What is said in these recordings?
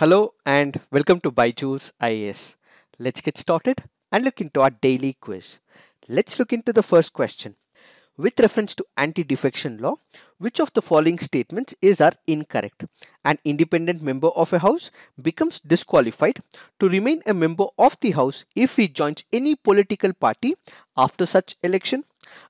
Hello and welcome to Byju's IAS. Let's get started and look into our daily quiz. Let's look into the first question. With reference to anti-defection law, which of the following statements is are incorrect? An independent member of a house becomes disqualified to remain a member of the house if he joins any political party after such election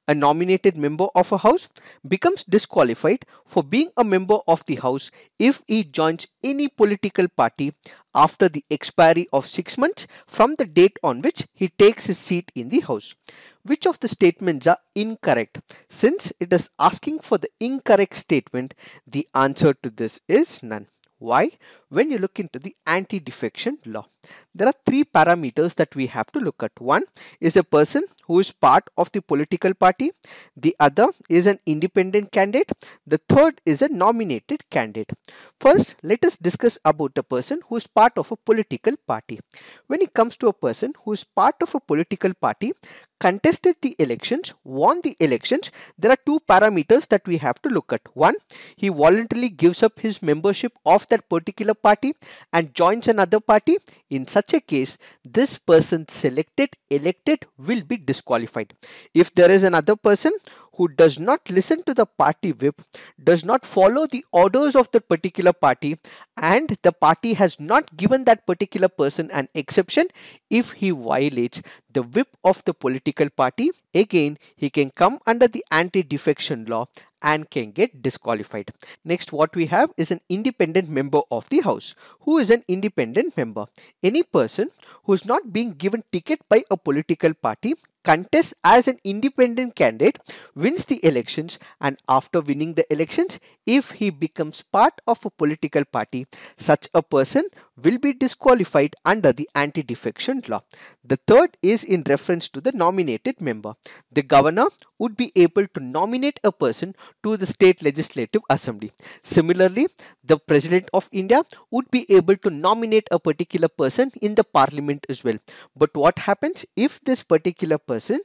a nominated member of a house becomes disqualified for being a member of the house if he joins any political party after the expiry of six months from the date on which he takes his seat in the house. Which of the statements are incorrect? Since it is asking for the incorrect statement, the answer to this is none. Why? when you look into the anti-defection law. There are three parameters that we have to look at. One is a person who is part of the political party. The other is an independent candidate. The third is a nominated candidate. First, let us discuss about a person who is part of a political party. When it comes to a person who is part of a political party, contested the elections, won the elections, there are two parameters that we have to look at. One, he voluntarily gives up his membership of that particular party and joins another party, in such a case, this person selected, elected will be disqualified. If there is another person who does not listen to the party whip, does not follow the orders of the particular party, and the party has not given that particular person an exception, if he violates the whip of the political party, again, he can come under the anti defection law and can get disqualified. Next what we have is an independent member of the house. Who is an independent member? Any person who is not being given ticket by a political party contests as an independent candidate, wins the elections, and after winning the elections, if he becomes part of a political party, such a person will be disqualified under the anti defection law. The third is in reference to the nominated member. The governor would be able to nominate a person to the state legislative assembly. Similarly, the president of India would be able to nominate a particular person in the parliament as well. But what happens if this particular person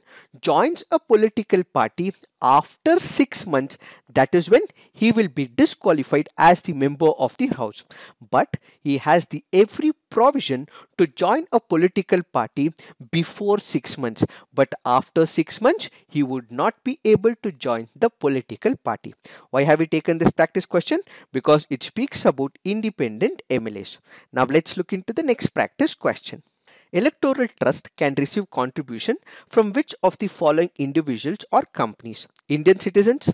joins a political party after six months, that is when he will be disqualified as the member of the house. But he has the every provision to join a political party before six months. But after six months, he would not be able to join the political party. Why have we taken this practice question? Because it speaks about independent MLAs. Now let's look into the next practice question. Electoral trust can receive contribution from which of the following individuals or companies? Indian citizens,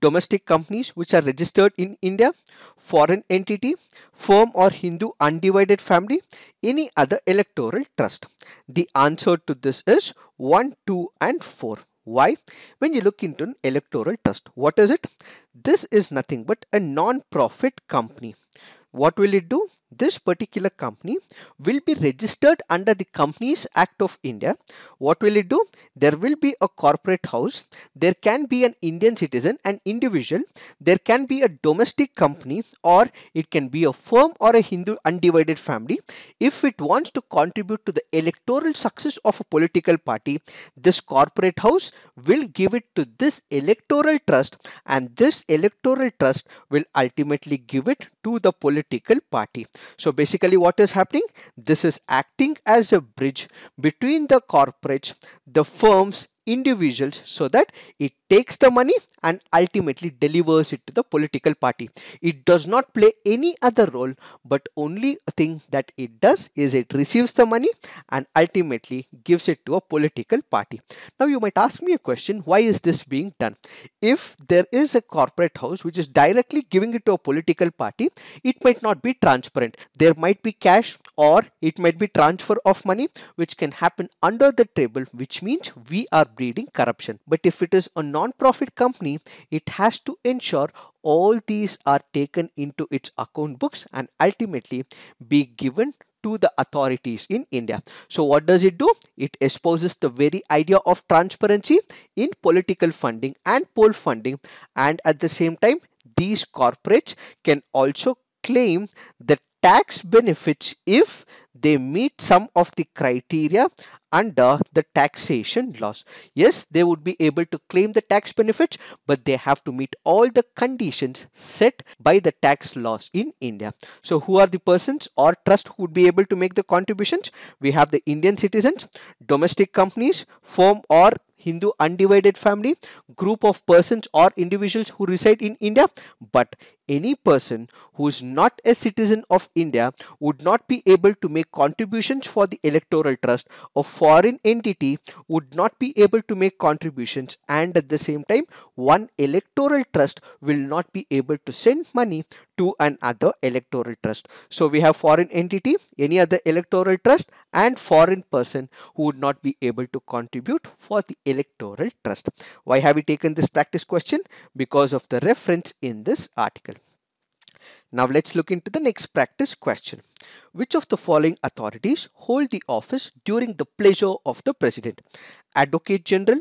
domestic companies which are registered in India, foreign entity, firm or Hindu undivided family, any other electoral trust. The answer to this is 1, 2 and 4. Why? When you look into an electoral trust, what is it? This is nothing but a non-profit company. What will it do? this particular company will be registered under the Companies Act of India. What will it do? There will be a corporate house. There can be an Indian citizen, an individual. There can be a domestic company or it can be a firm or a Hindu undivided family. If it wants to contribute to the electoral success of a political party, this corporate house will give it to this electoral trust and this electoral trust will ultimately give it to the political party. So basically what is happening? This is acting as a bridge between the corporates, the firms, individuals so that it takes the money and ultimately delivers it to the political party. It does not play any other role, but only thing that it does is it receives the money and ultimately gives it to a political party. Now you might ask me a question, why is this being done? If there is a corporate house which is directly giving it to a political party, it might not be transparent. There might be cash or it might be transfer of money which can happen under the table which means we are breeding corruption. But if it is a non non-profit company, it has to ensure all these are taken into its account books and ultimately be given to the authorities in India. So what does it do? It espouses the very idea of transparency in political funding and poll funding and at the same time these corporates can also claim the tax benefits if they meet some of the criteria under uh, the taxation laws. Yes, they would be able to claim the tax benefits, but they have to meet all the conditions set by the tax laws in India. So who are the persons or trust who would be able to make the contributions? We have the Indian citizens, domestic companies, firm or Hindu undivided family, group of persons or individuals who reside in India, but any person who is not a citizen of India would not be able to make contributions for the electoral trust a foreign entity would not be able to make contributions and at the same time one electoral trust will not be able to send money to another electoral trust so we have foreign entity any other electoral trust and foreign person who would not be able to contribute for the electoral trust why have we taken this practice question because of the reference in this article now let's look into the next practice question. Which of the following authorities hold the office during the pleasure of the President? Advocate General,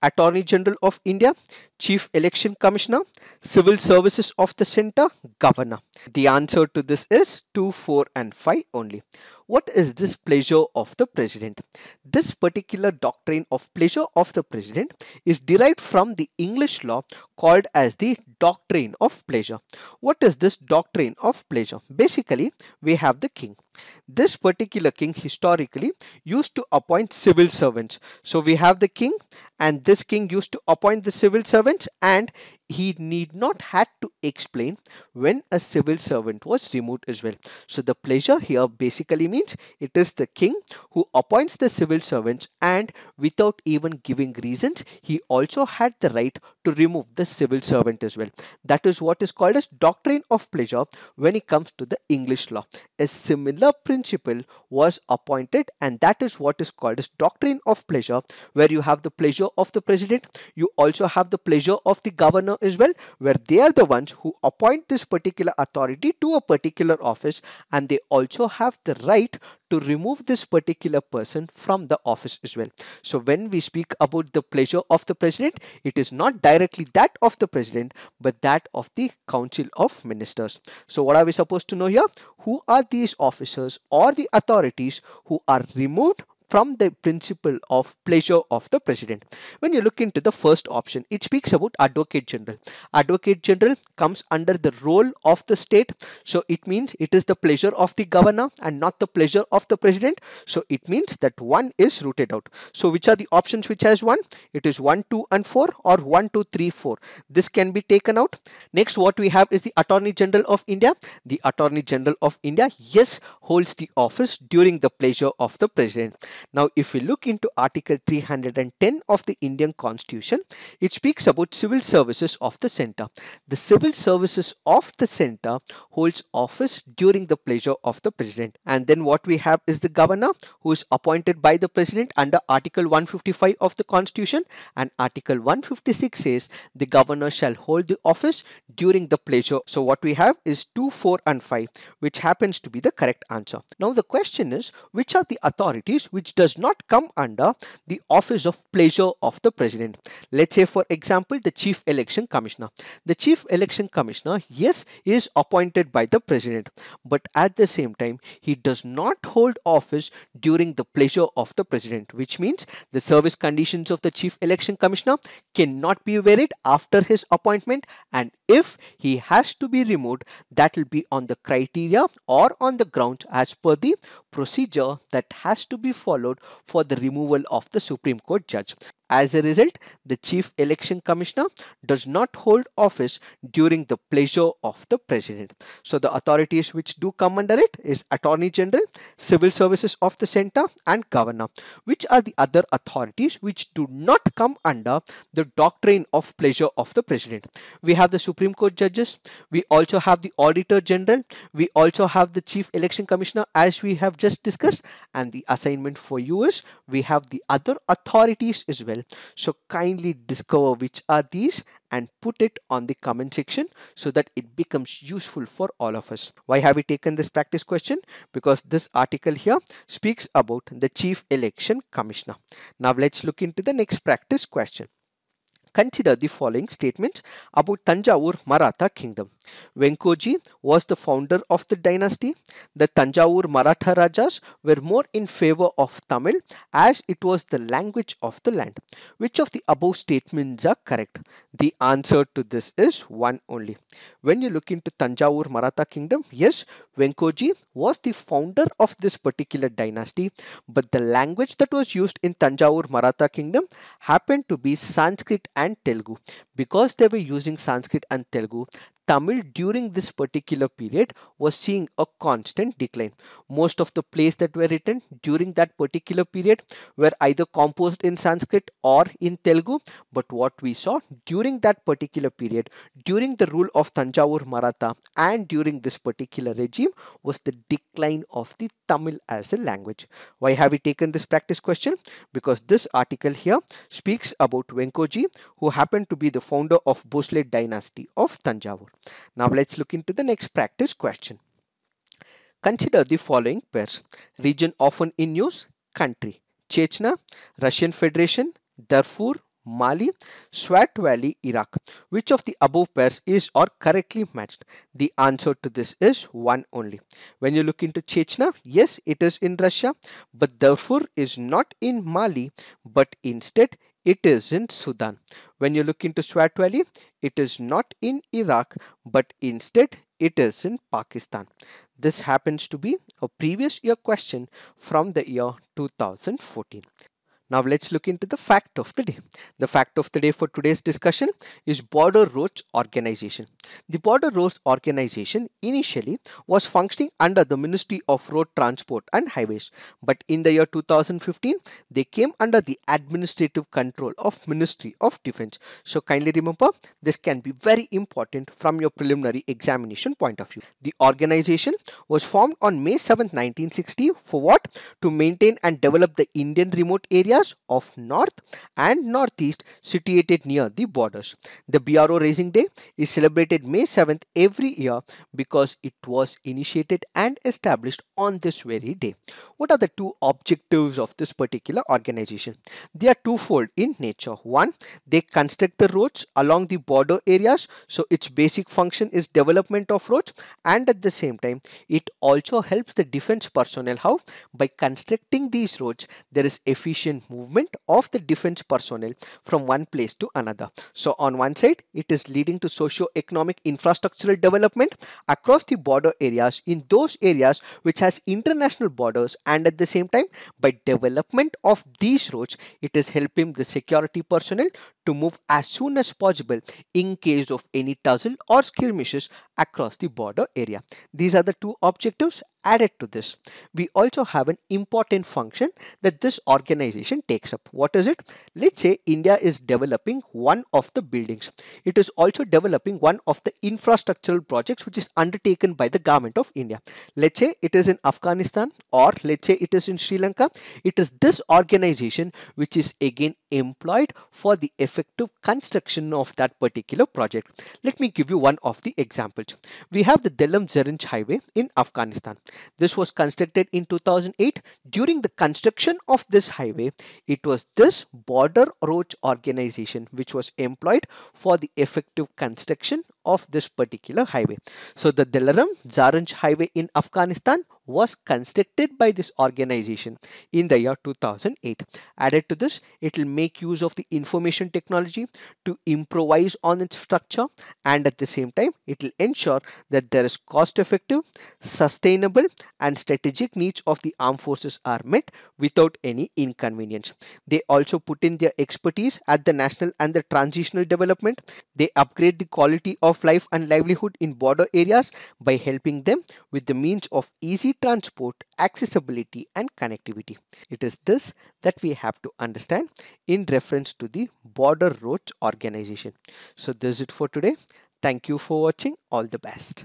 Attorney General of India, Chief Election Commissioner, Civil Services of the Center, Governor. The answer to this is 2, 4 and 5 only. What is this pleasure of the president? This particular doctrine of pleasure of the president is derived from the English law called as the doctrine of pleasure. What is this doctrine of pleasure? Basically, we have the king this particular king historically used to appoint civil servants. So we have the king and this king used to appoint the civil servants and he need not had to explain when a civil servant was removed as well. So the pleasure here basically means it is the king who appoints the civil servants and without even giving reasons, he also had the right to remove the civil servant as well. That is what is called as doctrine of pleasure when it comes to the English law. A similar the principle was appointed and that is what is called as doctrine of pleasure where you have the pleasure of the president you also have the pleasure of the governor as well where they are the ones who appoint this particular authority to a particular office and they also have the right to remove this particular person from the office as well. So when we speak about the pleasure of the president, it is not directly that of the president, but that of the council of ministers. So what are we supposed to know here? who are these officers or the authorities who are removed from the principle of pleasure of the president. When you look into the first option, it speaks about advocate general. Advocate general comes under the role of the state. So it means it is the pleasure of the governor and not the pleasure of the president. So it means that one is rooted out. So which are the options which has one? It is 1, 2 and 4 or 1, 2, 3, 4. This can be taken out. Next what we have is the attorney general of India. The attorney general of India, yes, holds the office during the pleasure of the president. Now, if we look into Article 310 of the Indian Constitution, it speaks about civil services of the center. The civil services of the center holds office during the pleasure of the president. And then what we have is the governor who is appointed by the president under Article 155 of the Constitution and Article 156 says the governor shall hold the office during the pleasure. So what we have is 2, 4 and 5 which happens to be the correct answer. Now the question is which are the authorities which does not come under the office of pleasure of the president. Let's say, for example, the chief election commissioner. The chief election commissioner, yes, is appointed by the president, but at the same time, he does not hold office during the pleasure of the president, which means the service conditions of the chief election commissioner cannot be varied after his appointment and if he has to be removed that will be on the criteria or on the grounds as per the procedure that has to be followed for the removal of the Supreme Court judge. As a result, the Chief Election Commissioner does not hold office during the pleasure of the President. So the authorities which do come under it is Attorney General, Civil Services of the Centre and Governor, which are the other authorities which do not come under the doctrine of pleasure of the President. We have the Supreme Court judges, we also have the Auditor General, we also have the Chief Election Commissioner as we have just discussed and the assignment for you is we have the other authorities as well so kindly discover which are these and put it on the comment section so that it becomes useful for all of us. Why have we taken this practice question? Because this article here speaks about the Chief Election Commissioner. Now let's look into the next practice question. Consider the following statements about Tanjavur Maratha kingdom. Venkoji was the founder of the dynasty. The Tanjavur Maratha Rajas were more in favor of Tamil as it was the language of the land. Which of the above statements are correct? The answer to this is one only. When you look into Tanjavur Maratha kingdom, yes, Venkoji was the founder of this particular dynasty, but the language that was used in Tanjavur Maratha kingdom happened to be Sanskrit and and Telugu. Because they were using Sanskrit and Telugu, Tamil during this particular period was seeing a constant decline. Most of the plays that were written during that particular period were either composed in Sanskrit or in Telugu. But what we saw during that particular period, during the rule of Tanjavur Maratha and during this particular regime was the decline of the Tamil as a language. Why have we taken this practice question? Because this article here speaks about Venkoji who happened to be the founder of Bhosle dynasty of Tanjavur. Now let's look into the next practice question. Consider the following pairs. Region often in use, country. Chechnya, Russian Federation, Darfur, Mali, Swat Valley, Iraq. Which of the above pairs is or correctly matched? The answer to this is one only. When you look into Chechnya, yes, it is in Russia, but Darfur is not in Mali, but instead it is in Sudan. When you look into Swat Valley, it is not in Iraq, but instead it is in Pakistan. This happens to be a previous year question from the year 2014. Now let's look into the fact of the day. The fact of the day for today's discussion is Border Roads Organization. The Border Roads Organization initially was functioning under the Ministry of Road Transport and Highways. But in the year 2015, they came under the administrative control of Ministry of Defense. So kindly remember, this can be very important from your preliminary examination point of view. The organization was formed on May 7, 1960 for what? To maintain and develop the Indian remote areas areas of north and northeast situated near the borders. The BRO raising Day is celebrated May 7th every year because it was initiated and established on this very day. What are the two objectives of this particular organization? They are twofold in nature. One, they construct the roads along the border areas. So its basic function is development of roads and at the same time, it also helps the defense personnel how by constructing these roads, there is efficient movement of the defense personnel from one place to another. So on one side, it is leading to socio-economic infrastructural development across the border areas in those areas which has international borders and at the same time, by development of these roads, it is helping the security personnel to move as soon as possible in case of any tussle or skirmishes across the border area. These are the two objectives added to this. We also have an important function that this organization takes up. What is it? Let's say India is developing one of the buildings. It is also developing one of the infrastructural projects which is undertaken by the government of India. Let's say it is in Afghanistan or let's say it is in Sri Lanka. It is this organization which is again employed for the effective construction of that particular project. Let me give you one of the examples. We have the Delam Zerinj Highway in Afghanistan. This was constructed in 2008. During the construction of this highway, it was this Border Roads Organization which was employed for the effective construction of this particular highway. So the Delaram Zaranj Highway in Afghanistan was constructed by this organization in the year 2008. Added to this, it will make use of the information technology to improvise on its structure and at the same time, it will ensure that there is cost effective, sustainable and strategic needs of the armed forces are met without any inconvenience. They also put in their expertise at the national and the transitional development. They upgrade the quality of of life and livelihood in border areas by helping them with the means of easy transport, accessibility and connectivity. It is this that we have to understand in reference to the Border Roads Organization. So this is it for today. Thank you for watching. All the best.